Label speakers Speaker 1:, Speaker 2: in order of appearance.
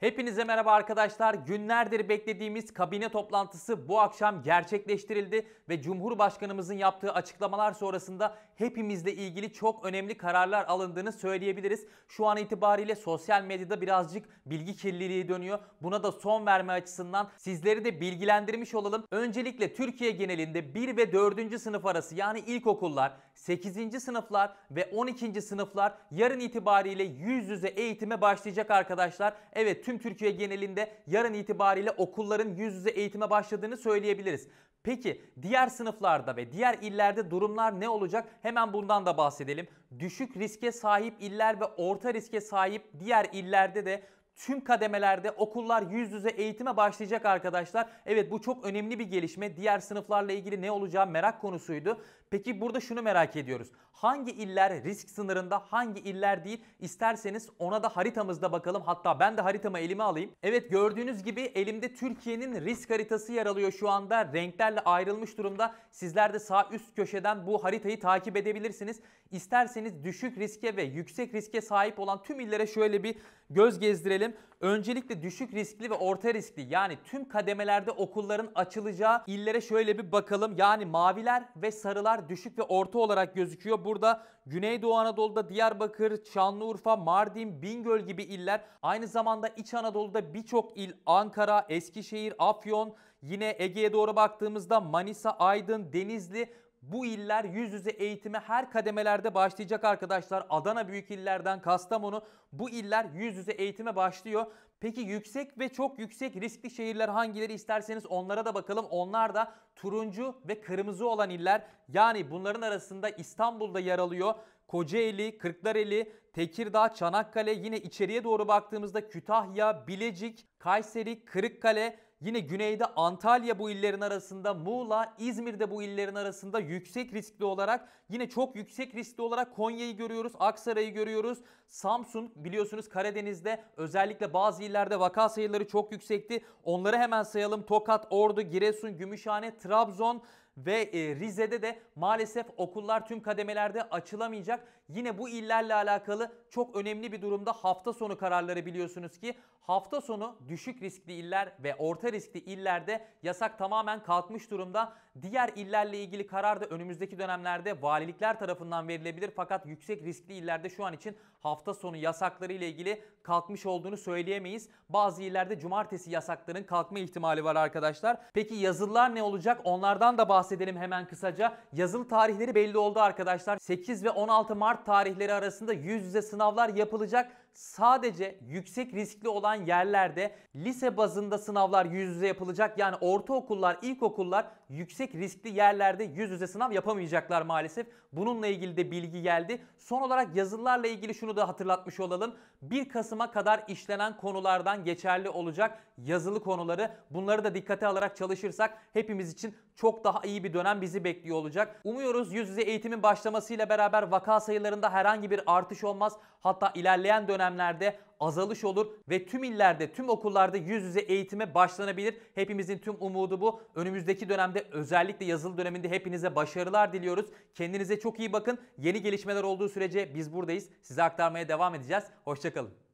Speaker 1: Hepinize merhaba arkadaşlar. Günlerdir beklediğimiz kabine toplantısı bu akşam gerçekleştirildi ve Cumhurbaşkanımızın yaptığı açıklamalar sonrasında hepimizle ilgili çok önemli kararlar alındığını söyleyebiliriz. Şu an itibariyle sosyal medyada birazcık bilgi kirliliği dönüyor. Buna da son verme açısından sizleri de bilgilendirmiş olalım. Öncelikle Türkiye genelinde 1 ve 4. sınıf arası yani ilkokullar, 8. sınıflar ve 12. sınıflar yarın itibariyle yüz yüze eğitime başlayacak arkadaşlar. Evet tüm Türkiye genelinde yarın itibariyle okulların yüz yüze eğitime başladığını söyleyebiliriz. Peki diğer sınıflarda ve diğer illerde durumlar ne olacak? Hemen bundan da bahsedelim. Düşük riske sahip iller ve orta riske sahip diğer illerde de tüm kademelerde okullar yüz yüze eğitime başlayacak arkadaşlar. Evet bu çok önemli bir gelişme. Diğer sınıflarla ilgili ne olacağı merak konusuydu. Peki burada şunu merak ediyoruz. Hangi iller risk sınırında, hangi iller değil? İsterseniz ona da haritamızda bakalım. Hatta ben de haritamı elime alayım. Evet gördüğünüz gibi elimde Türkiye'nin risk haritası yer alıyor şu anda. Renklerle ayrılmış durumda. Sizler de sağ üst köşeden bu haritayı takip edebilirsiniz. İsterseniz düşük riske ve yüksek riske sahip olan tüm illere şöyle bir göz gezdirelim öğrencilerin öncelikle düşük riskli ve orta riskli yani tüm kademelerde okulların açılacağı illere şöyle bir bakalım. Yani maviler ve sarılar düşük ve orta olarak gözüküyor. Burada Güneydoğu Anadolu'da Diyarbakır, Şanlıurfa, Mardin, Bingöl gibi iller aynı zamanda İç Anadolu'da birçok il Ankara, Eskişehir, Afyon, Yine Ege'ye doğru baktığımızda Manisa, Aydın, Denizli, bu iller yüz yüze eğitime her kademelerde başlayacak arkadaşlar. Adana büyük illerden Kastamonu bu iller yüz yüze eğitime başlıyor. Peki yüksek ve çok yüksek riskli şehirler hangileri isterseniz onlara da bakalım. Onlar da turuncu ve kırmızı olan iller. Yani bunların arasında İstanbul'da yer alıyor. Kocaeli, Kırklareli, Tekirdağ, Çanakkale yine içeriye doğru baktığımızda Kütahya, Bilecik, Kayseri, Kırıkkale, Yine güneyde Antalya bu illerin arasında, Muğla, İzmir'de bu illerin arasında yüksek riskli olarak yine çok yüksek riskli olarak Konya'yı görüyoruz, Aksaray'ı görüyoruz. Samsun biliyorsunuz Karadeniz'de özellikle bazı illerde vaka sayıları çok yüksekti. Onları hemen sayalım. Tokat, Ordu, Giresun, Gümüşhane, Trabzon, ve e, Rize'de de maalesef okullar tüm kademelerde açılamayacak. Yine bu illerle alakalı çok önemli bir durumda hafta sonu kararları biliyorsunuz ki hafta sonu düşük riskli iller ve orta riskli illerde yasak tamamen kalkmış durumda. Diğer illerle ilgili karar da önümüzdeki dönemlerde valilikler tarafından verilebilir fakat yüksek riskli illerde şu an için hafta sonu yasakları ile ilgili kalkmış olduğunu söyleyemeyiz. Bazı illerde cumartesi yasakların kalkma ihtimali var arkadaşlar. Peki yazılılar ne olacak? Onlardan da bahsedelim bahsedelim hemen kısaca. Yazılı tarihleri belli oldu arkadaşlar. 8 ve 16 Mart tarihleri arasında yüz yüze sınavlar yapılacak. Sadece yüksek riskli olan yerlerde lise bazında sınavlar yüz yüze yapılacak. Yani ortaokullar, ilkokullar yüksek riskli yerlerde yüz yüze sınav yapamayacaklar maalesef. Bununla ilgili de bilgi geldi. Son olarak yazılılarla ilgili şunu da hatırlatmış olalım. 1 Kasım'a kadar işlenen konulardan geçerli olacak yazılı konuları. Bunları da dikkate alarak çalışırsak hepimiz için çok daha iyi bir dönem bizi bekliyor olacak. Umuyoruz yüz yüze eğitimin başlamasıyla beraber vaka sayılarında herhangi bir artış olmaz. Hatta ilerleyen dönemlerde azalış olur ve tüm illerde, tüm okullarda yüz yüze eğitime başlanabilir. Hepimizin tüm umudu bu. Önümüzdeki dönemde özellikle yazılı döneminde hepinize başarılar diliyoruz. Kendinize çok iyi bakın. Yeni gelişmeler olduğu sürece biz buradayız. Size aktarmaya devam edeceğiz. Hoşçakalın.